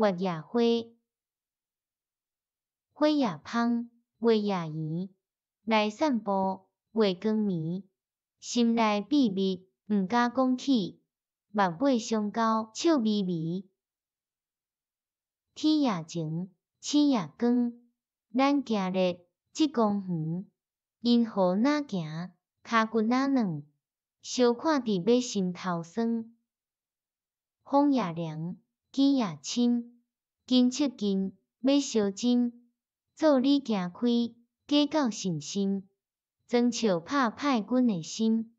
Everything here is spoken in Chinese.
月夜花，花也芳，月也圆，来散步，月光眠，心内秘密毋敢讲起，目背相交，笑眯眯。天也晴，星也光，咱今日，即公园，因何那行，骹骨那软，小看伫马心头酸，风也凉。记也深，金七金要烧金，祝你行开过到信心，争笑拍歹阮的心。